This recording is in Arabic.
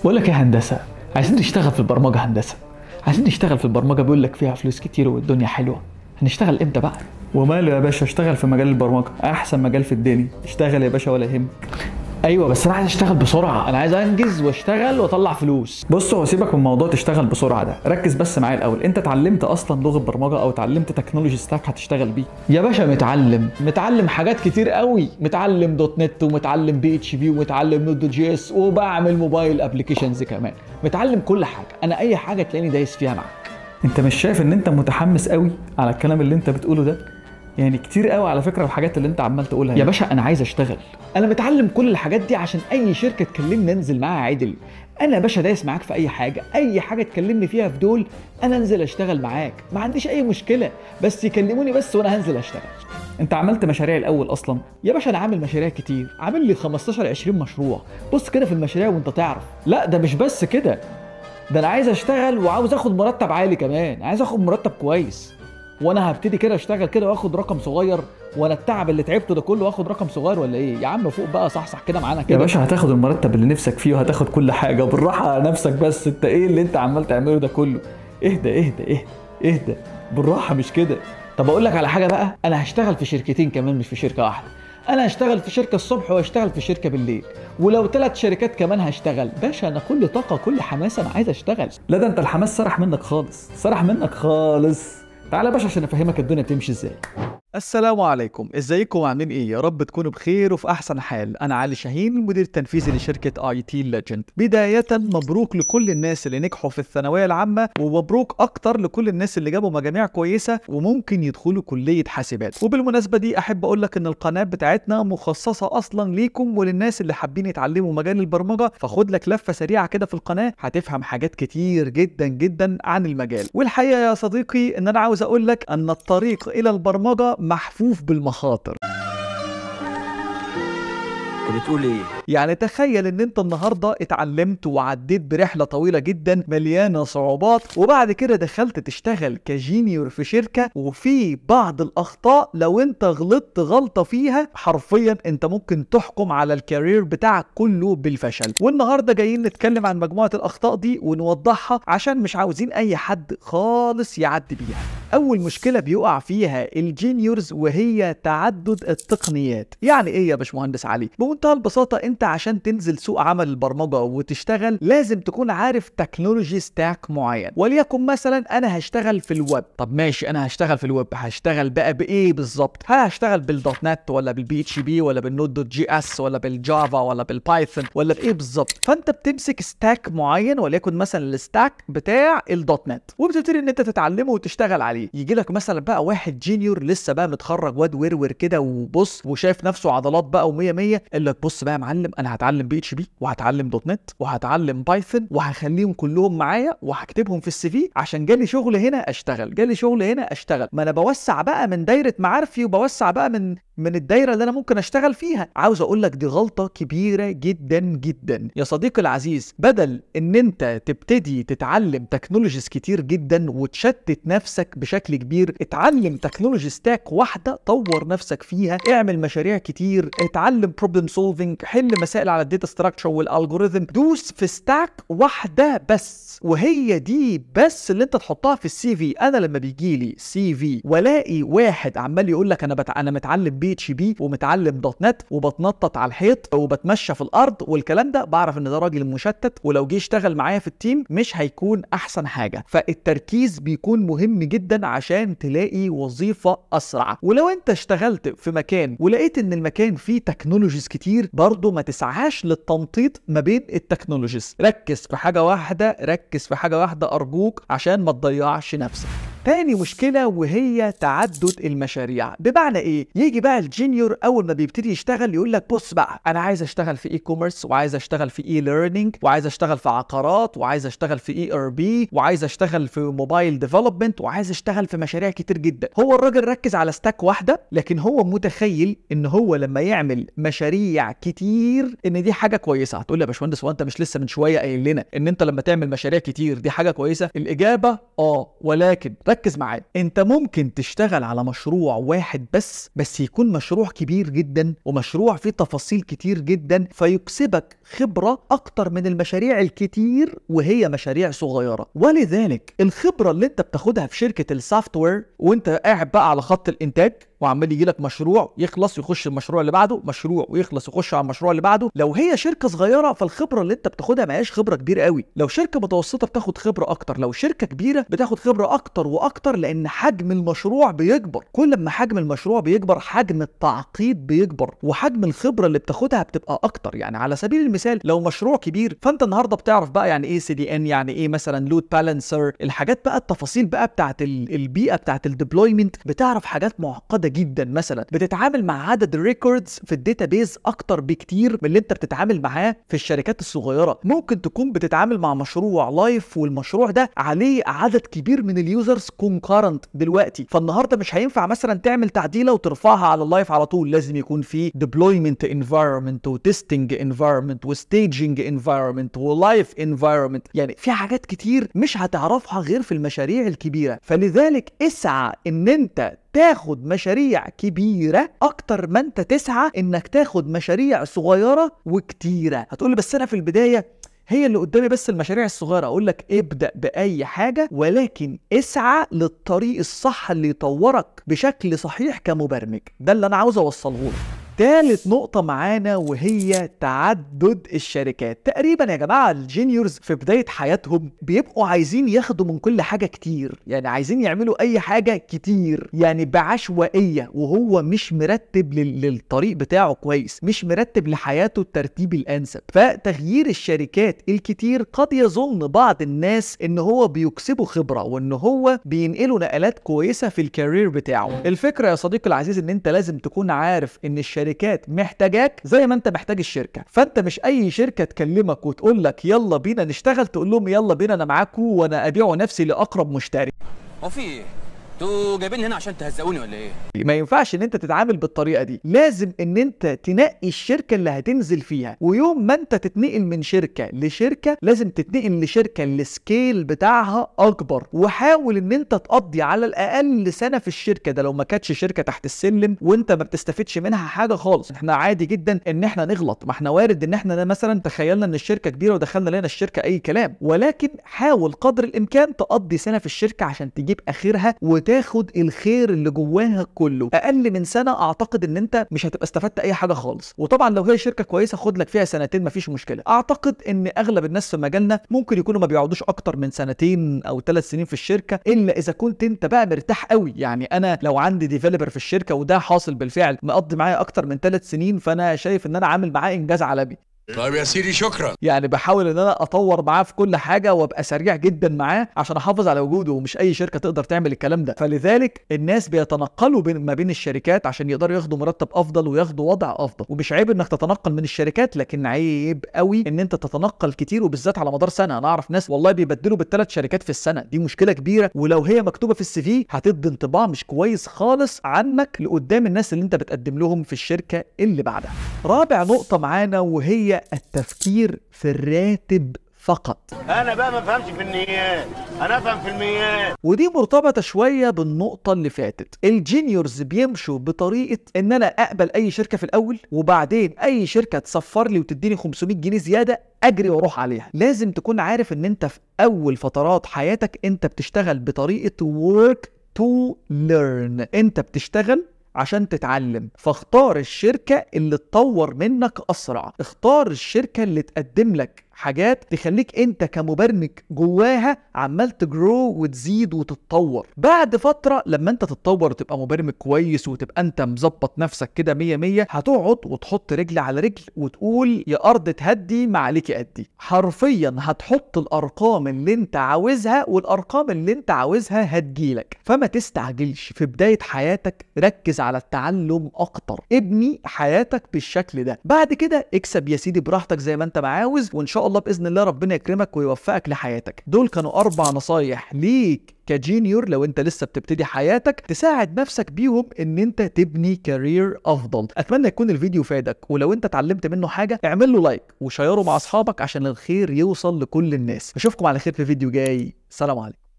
بقول لك يا هندسه عايزين نشتغل في البرمجه هندسه عايزين نشتغل في البرمجه بيقول لك فيها فلوس كتير والدنيا حلوه هنشتغل امتى بقى وماله يا باشا اشتغل في مجال البرمجه احسن مجال في الدنيا اشتغل يا باشا ولا يهمك ايوه بس انا عايز اشتغل بسرعه انا عايز انجز واشتغل واطلع فلوس بص هو سيبك من موضوع تشتغل بسرعه ده ركز بس معايا الاول انت اتعلمت اصلا لغه برمجه او اتعلمت تكنولوجي ستاك هتشتغل بيه يا باشا متعلم متعلم حاجات كتير قوي متعلم دوت نت ومتعلم بي اتش بي ومتعلم نود جي اس وبعمل موبايل ابلكيشنز كمان متعلم كل حاجه انا اي حاجه تلاقيني دايس فيها معاك انت مش شايف ان انت متحمس قوي على الكلام اللي انت بتقوله ده يعني كتير قوي على فكره الحاجات اللي انت عمال تقولها يا باشا انا عايز اشتغل انا متعلم كل الحاجات دي عشان اي شركه تكلمني انزل معاها عدل انا يا باشا دايس معاك في اي حاجه اي حاجه تكلمني فيها في دول انا انزل اشتغل معاك ما عنديش اي مشكله بس يكلموني بس وانا هنزل اشتغل انت عملت مشاريع الاول اصلا يا باشا انا عامل مشاريع كتير عامل لي 15 20 مشروع بص كده في المشاريع وانت تعرف لا ده مش بس كده ده انا عايز اشتغل وعاوز اخد مرتب عالي كمان عايز اخد مرتب كويس وانا هبتدي كده اشتغل كده واخد رقم صغير ولا التعب اللي تعبته ده كله واخد رقم صغير ولا ايه يا عم فوق بقى صحصح كده معانا كده يا باشا هتاخد المرتب اللي نفسك فيه وهتاخد كل حاجه بالراحه على نفسك بس انت ايه اللي انت عمال تعمله ده كله اهدى اهدى اهدى اهدى بالراحه مش كده طب اقول لك على حاجه بقى انا هشتغل في شركتين كمان مش في شركه واحده انا هشتغل في شركه الصبح وهشتغل في شركه بالليل ولو ثلاث شركات كمان هشتغل باشا انا كل طاقه كل حماس انا عايز اشتغل لا ده انت الحماس سرح منك خالص سرح منك خالص تعالى يا باشا عشان افهمك الدنيا بتمشي ازاي السلام عليكم ازيكم عاملين ايه يا رب تكونوا بخير وفي احسن حال انا علي شاهين المدير التنفيذي لشركه اي تي ليجند بدايه مبروك لكل الناس اللي نجحوا في الثانويه العامه ومبروك اكتر لكل الناس اللي جابوا مجاميع كويسه وممكن يدخلوا كليه حاسبات وبالمناسبه دي احب اقول لك ان القناه بتاعتنا مخصصه اصلا ليكم وللناس اللي حابين يتعلموا مجال البرمجه فخد لك لفه سريعه كده في القناه هتفهم حاجات كتير جدا جدا عن المجال والحقيقه يا صديقي ان انا عاوز اقول لك ان الطريق الى البرمجه محفوف بالمخاطر بتقول ايه؟ يعني تخيل ان انت النهارده اتعلمت وعديت برحله طويله جدا مليانه صعوبات وبعد كده دخلت تشتغل كجينيور في شركه وفي بعض الاخطاء لو انت غلطت غلطه فيها حرفيا انت ممكن تحكم على الكارير بتاعك كله بالفشل والنهارده جايين نتكلم عن مجموعه الاخطاء دي ونوضحها عشان مش عاوزين اي حد خالص يعدي بيها اول مشكله بيقع فيها الجينيورز وهي تعدد التقنيات يعني ايه يا باشمهندس علي بمنتهى البساطه انت عشان تنزل سوق عمل البرمجه وتشتغل لازم تكون عارف تكنولوجي ستاك معين وليكن مثلا انا هشتغل في الويب طب ماشي انا هشتغل في الويب هشتغل بقى بايه بالظبط هل هشتغل بالدوت نت ولا بالبي اتش بي ولا بالنود دوت جي اس ولا بالجافا ولا بالبايثون ولا بايه بالظبط فانت بتمسك ستاك معين وليكن مثلا الستاك بتاع الدوت نت وبتبتدي ان انت تتعلمه وتشتغل عليه عليه يجي لك مثلا بقى واحد جينيور لسه بقى متخرج واد ورور كده وبص وشايف نفسه عضلات بقى و100 100 قال لك بص بقى يا معلم انا هتعلم بي اتش بي وهتعلم دوت نت وهتعلم بايثون وهخليهم كلهم معايا وهكتبهم في السي في عشان جالي شغل هنا اشتغل جالي شغل هنا اشتغل ما انا بوسع بقى من دايره معارفي وبوسع بقى من من الدايره اللي انا ممكن اشتغل فيها عاوز اقول لك دي غلطه كبيره جدا جدا يا صديقي العزيز بدل ان انت تبتدي تتعلم تكنولوجيز كتير جدا وتشتت نفسك بشكل كبير اتعلم تكنولوجي ستاك واحده طور نفسك فيها اعمل مشاريع كتير اتعلم بروبلم سولفنج حل مسائل على الداتا ستراكشر والالجوريزم دوس في ستاك واحده بس وهي دي بس اللي انت تحطها في السي في انا لما بيجي لي سي في والاقي واحد عمال يقول لك انا بت... انا متعلم بي اتش بي ومتعلم دوت نت وبتنطط على الحيط وبتمشى في الارض والكلام ده بعرف ان ده راجل مشتت ولو جه اشتغل معايا في التيم مش هيكون احسن حاجه فالتركيز بيكون مهم جدا عشان تلاقي وظيفه اسرع ولو انت اشتغلت في مكان ولقيت ان المكان فيه تكنولوجيز كتير برضه ما تسعاش للتنطيط ما بين التكنولوجيز ركز في حاجه واحده ركز في حاجه واحده ارجوك عشان ما تضيعش نفسك تاني مشكله وهي تعدد المشاريع بمعنى ايه يجي بقى الجينيور اول ما بيبتدي يشتغل يقول لك بص بقى انا عايز اشتغل في اي كوميرس وعايز اشتغل في اي ليرنينج وعايز اشتغل في عقارات وعايز اشتغل في اي ار بي وعايز اشتغل في موبايل ديفلوبمنت وعايز اشتغل في مشاريع كتير جدا هو الراجل ركز على ستاك واحده لكن هو متخيل ان هو لما يعمل مشاريع كتير ان دي حاجه كويسه هتقول لي يا باشمهندس وانت مش لسه من شويه قايل لنا ان انت لما تعمل مشاريع كتير دي حاجه كويسه الاجابه اه ولكن ركز معايا انت ممكن تشتغل على مشروع واحد بس بس يكون مشروع كبير جدا ومشروع فيه تفاصيل كتير جدا فيكسبك خبره اكتر من المشاريع الكتير وهي مشاريع صغيره ولذلك الخبره اللي انت بتاخدها في شركه السوفت وير وانت قاعد بقى على خط الانتاج وعمال يجي لك مشروع يخلص يخش المشروع اللي بعده مشروع ويخلص يخش على المشروع اللي بعده لو هي شركه صغيره فالخبره اللي انت بتاخدها ما هياش خبره كبيره قوي لو شركه متوسطه بتاخد خبره اكتر لو شركه كبيره بتاخد خبره اكتر واكتر لان حجم المشروع بيكبر كل ما حجم المشروع بيكبر حجم التعقيد بيكبر وحجم الخبره اللي بتاخدها بتبقى اكتر يعني على سبيل المثال لو مشروع كبير فانت النهارده بتعرف بقى يعني ايه سي دي ان يعني ايه مثلا لود بالانسر الحاجات بقى التفاصيل بقى بتاعت البيئه بتاعت الديبلويمنت بتعرف حاجات معقده جامده جدا مثلا بتتعامل مع عدد ريكوردز في الداتابيز اكتر بكتير من اللي انت بتتعامل معاه في الشركات الصغيره ممكن تكون بتتعامل مع مشروع لايف والمشروع ده عليه عدد كبير من اليوزرز كونكرنت دلوقتي فالنهارده مش هينفع مثلا تعمل تعديله وترفعها على اللايف على طول لازم يكون في ديبلويمنت انفايرمنت وتستنج انفايرمنت وستيجنج انفايرمنت ولايف انفايرمنت يعني في حاجات كتير مش هتعرفها غير في المشاريع الكبيره فلذلك اسعى ان انت تاخد مشاريع كبيره اكتر ما انت تسعى انك تاخد مشاريع صغيره وكتيره هتقول بس انا في البدايه هي اللي قدامي بس المشاريع الصغيره اقول لك ابدا باي حاجه ولكن اسعى للطريق الصح اللي يطورك بشكل صحيح كمبرمج ده اللي انا عاوز اوصله لك تالت نقطة معانا وهي تعدد الشركات تقريبا يا جماعة الجينيورز في بداية حياتهم بيبقوا عايزين ياخدوا من كل حاجة كتير يعني عايزين يعملوا أي حاجة كتير يعني بعشوائية وهو مش مرتب للطريق بتاعه كويس مش مرتب لحياته الترتيب الأنسب فتغيير الشركات الكتير قد يظن بعض الناس إن هو بيكسبوا خبرة وإن هو بينقلوا نقلات كويسة في الكارير بتاعه الفكرة يا صديقي العزيز إن أنت لازم تكون عارف إن الشركات الشركات محتاجاك زي ما انت محتاج الشركه فانت مش اي شركه تكلمك وتقول لك يلا بينا نشتغل تقول لهم يلا بينا انا معاكم وانا ابيع نفسي لاقرب مشتري وفي ايه انتوا جايبين هنا عشان تهزقوني ولا ايه؟ ما ينفعش ان انت تتعامل بالطريقه دي، لازم ان انت تنقي الشركه اللي هتنزل فيها، ويوم ما انت تتنقل من شركه لشركه لازم تتنقل لشركه السكيل بتاعها اكبر، وحاول ان انت تقضي على الاقل سنه في الشركه ده لو ما كانتش شركه تحت السلم وانت ما بتستفدش منها حاجه خالص، احنا عادي جدا ان احنا نغلط، ما احنا وارد ان احنا مثلا تخيلنا ان الشركه كبيره ودخلنا لنا الشركه اي كلام، ولكن حاول قدر الامكان تقضي سنه في الشركه عشان تجيب اخرها وت وتاخد الخير اللي جواها كله اقل من سنه اعتقد ان انت مش هتبقى استفدت اي حاجه خالص وطبعا لو هي شركه كويسه خد لك فيها سنتين مفيش مشكله اعتقد ان اغلب الناس في مجالنا ممكن يكونوا ما بيقعدوش اكتر من سنتين او ثلاث سنين في الشركه الا اذا كنت انت بقى مرتاح قوي يعني انا لو عندي ديفيلوبر في الشركه وده حاصل بالفعل مقضي معايا اكتر من ثلاث سنين فانا شايف ان انا عامل معاه انجاز عالمي طيب يا سيدي شكرا يعني بحاول ان انا اطور معاه في كل حاجه وابقى سريع جدا معاه عشان احافظ على وجوده ومش اي شركه تقدر تعمل الكلام ده فلذلك الناس بيتنقلوا بين ما بين الشركات عشان يقدروا ياخدوا مرتب افضل وياخدوا وضع افضل ومش عيب انك تتنقل من الشركات لكن عيب قوي ان انت تتنقل كتير وبالذات على مدار سنه انا اعرف ناس والله بيبدلوا بالثلاث شركات في السنه دي مشكله كبيره ولو هي مكتوبه في السي في هتدي انطباع مش كويس خالص عنك لقدام الناس اللي انت بتقدم لهم في الشركه اللي بعدها رابع نقطه معانا وهي التفكير في الراتب فقط انا بقى ما فهمش في النيات انا افهم في الميات ودي مرتبطه شويه بالنقطه اللي فاتت الجينيورز بيمشوا بطريقه ان انا اقبل اي شركه في الاول وبعدين اي شركه تسفر لي وتديني 500 جنيه زياده اجري واروح عليها لازم تكون عارف ان انت في اول فترات حياتك انت بتشتغل بطريقه ورك تو ليرن انت بتشتغل عشان تتعلم فاختار الشركة اللي تطور منك أسرع اختار الشركة اللي تقدم لك حاجات تخليك انت كمبرمج جواها عمال تجرو وتزيد وتتطور بعد فتره لما انت تتطور وتبقى مبرمج كويس وتبقى انت مظبط نفسك كده 100 100 هتقعد وتحط رجل على رجل وتقول يا ارض تهدي ما عليك ادي حرفيا هتحط الارقام اللي انت عاوزها والارقام اللي انت عاوزها هتجيلك فما تستعجلش في بدايه حياتك ركز على التعلم اكتر ابني حياتك بالشكل ده بعد كده اكسب يا سيدي براحتك زي ما انت ما عاوز وان شاء شاء الله باذن الله ربنا يكرمك ويوفقك لحياتك دول كانوا اربع نصايح ليك كجينيور لو انت لسه بتبتدي حياتك تساعد نفسك بيهم ان انت تبني كارير افضل اتمنى يكون الفيديو فادك ولو انت اتعلمت منه حاجه اعمل له لايك وشيره مع اصحابك عشان الخير يوصل لكل الناس اشوفكم على خير في فيديو جاي سلام عليكم